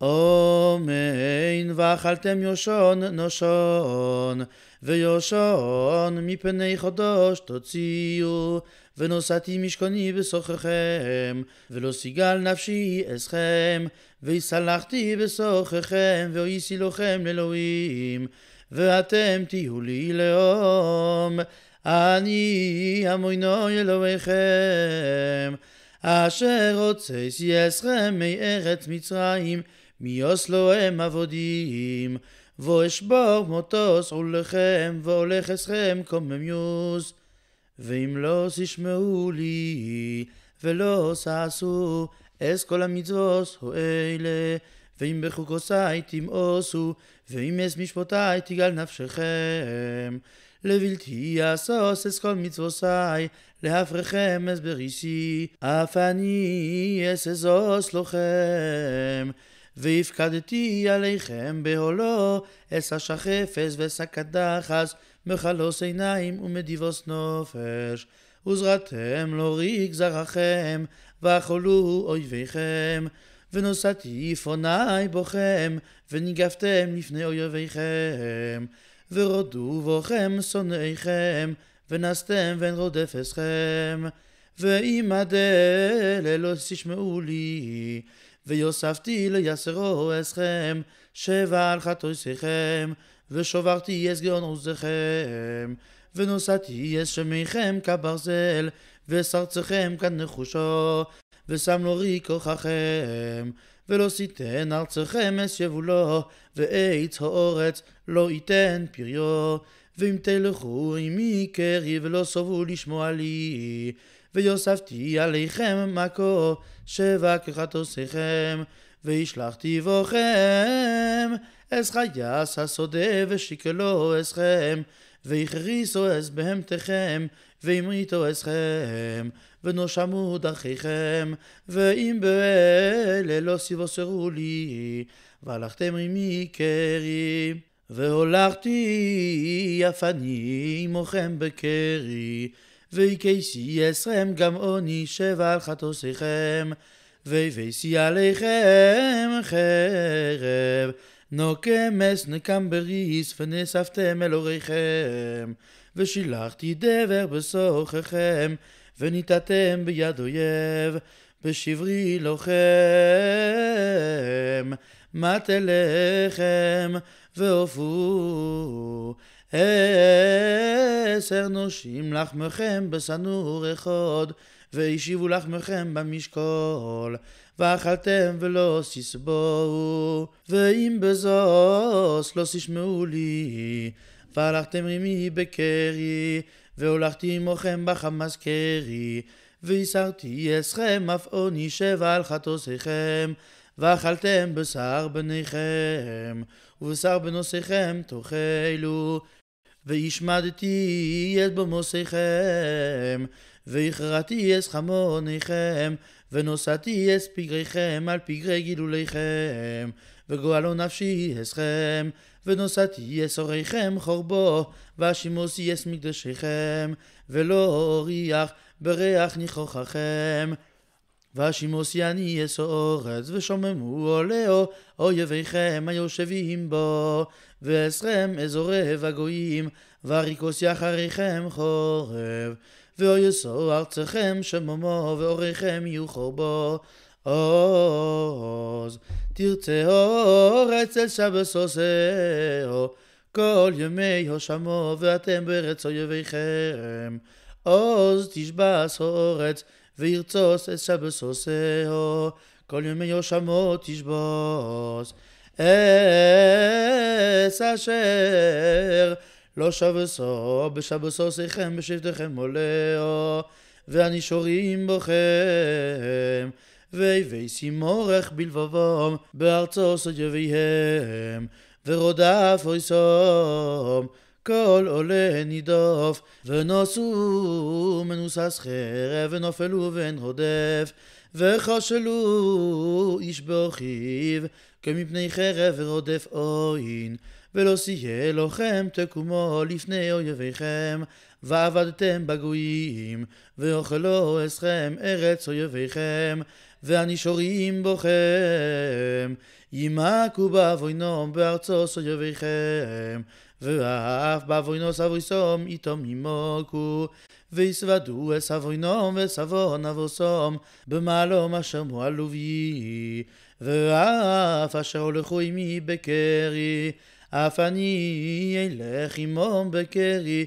אומן ואכלתם יושון נושון, ויושון מפני חדש תוציאו, ונשאתי משכוני בשוככם, ולא סיגל נפשי אסכם, ויסלחתי בשוככם, ואויסי לכם לאלוהים, ואתם תהיו לי לאום, אני המוינו אלוהיכם. אשר רוצה שיעשכם מארץ מצרים, מיוסלו הם עבודים, ואשבור מוטוס עולכם, ואולך אסכם קוממיוס. ואם לא תשמעו לי, ולא ששו, אס כל המצוות הוא אלה, ואם בחוקוסי תמאסו, ואם אס משפטי תגל נפשכם. לבלתי יעשוס אס כל מצוותי, להפריכם אס בריסי, אף אני אס אזוס לכם. והפקדתי עליכם בהולו אסע שחפץ ושק דחס, מכלוס עיניים ומדיבוס נופש וזרעתם לא ריק זרעכם ואכולו אויביכם ונוסעתי פוני בוכם וניגפתם לפני אויביכם ורודו בוכם שונאיכם ונסתם ואין רודף אסכם ואם הדלל לא תשמעו לי ויוספתי ליסרו עזכם, שבר שיכם, ושוברתי אס גאון עוזכם, ונוסעתי אס שמיכם כברזל, ושרצכם כנחושו, ושם לו רי כוחכם, ולא שיתן ארצכם אס יבולו, ועץ האורץ לא ייתן פריו, ואם תלכו עמי קרי ולא סובו לשמוע לי. ויוספתי עליכם מכה, שבקחה תוסיכם, וישלחתי בוכם, אס חייס השודה ושקלו אסכם, והכריסו אס בהמתכם, והמריתו אסכם, ונושמו דרכיכם, ואם באלה לא סיבוסרו לי, והלכתם עמי קרי. והולכתי יפני עמכם בקרי, ויקשי אסרם גם עוני שבע על חטוסיכם, ויבשי עליכם חרב. נוקמס נקם בריס ונאספתם אל הוריכם, ושילחתי דבר בשוחכם, וניתתם ביד אויב, בשברי לוחם. מטה לחם ועופו. עשר נושים לחמכם בסנור אחד, והשיבו לחמכם במשקול, ואכלתם ולא ששבעו, ואם בזוס לא ששמעו לי, והלכתם רימי בקרי, והולכתי עמכם בחמאס קרי. וישרתי אסכם, אף עוני שבע על חטוסיכם, ואכלתם בשר בניכם, ובשר בנוסיכם תאכלו. והשמדתי את במוסיכם, והכרעתי את חמוניכם, ונוסעתי את פגריכם על פגרי גילוליכם, וגואלו נפשי אסכם, ונוסעתי את שוריכם חורבו, ואשימוסי את מקדשיכם, ולא אוריח בריח ניחוחכם. ואשימוס יני אסורץ ושוממו עולהו אויביכם היושבים בו ואסרם אזורב הגויים ואריקוס יחריכם חורב ואויסו ארצכם שממו ואוריכם יהיו חורבו עוז תרצה אורץ אל שבסוסהו כל ימי הושמו ואתם בארץ אויביכם עוז תשבע אורץ, וירצוס את שבסוסהו, כל ימי יושמו תשבוס. עץ אשר לא שבסו, בשבסוסיכם בשבתיכם מולאו, ואני שורים בוכם. ויבי שימורך בלבבום בארצו סוד יביהם, ורודף אוי סום כל עולה נידוף, ונוסו מנוסס חרב, ונופלו ואין הודף, וחשלו איש באוכיו, כמפני חרב ורודף עוין. ולא סייע לוחם תקומו לפני אויביכם, ועבדתם בגויים, ואוכלו אסכם ארץ אויביכם, והנישורים בוכם, ימעקו בעווינום בארצו סויביכם. ואף בעווינו סבויסום איתום נימוקו, ויסבדו את סבוינום וסבון אבוסום, במעלום אשר מועלו בי, ואף אשר הולכו עמי בקרי, אף אני אלך עמום בקרי,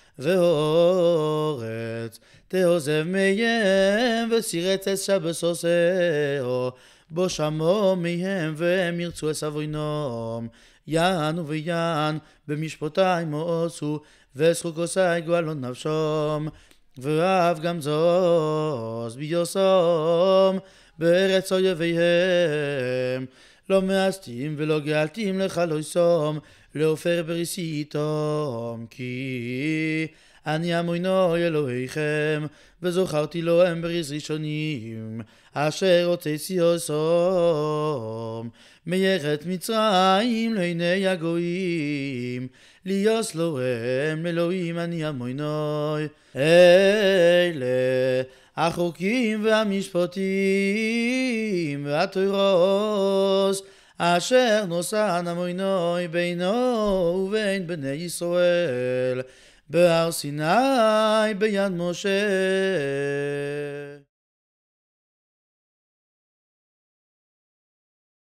ואורץ, תעוזב מיהם, וסירץ את שבסוסהו, בו שמעו מיהם, והם ירצו את סבוינום. יען וביען, במשפטי מוצו, וזכו כוסי גואלון נפשום. ואף גם זוז ביוסום, בארץ אויביהם. לא מאסתים ולא גאלתים לך לא יסום, לעופר בריסיתום, כי אני המוינו אלוהיכם, וזוכרתי לו הם בריס ראשונים, אשר הוצאתי יסום, מירת מצרים לעיני הגויים, ליוס לו הם אלוהים אני המוינוי, אלה החוקים והמשפטים והתורות אשר נושא נמוינוי בינו ובין בני ישראל בהר סיני ביד משה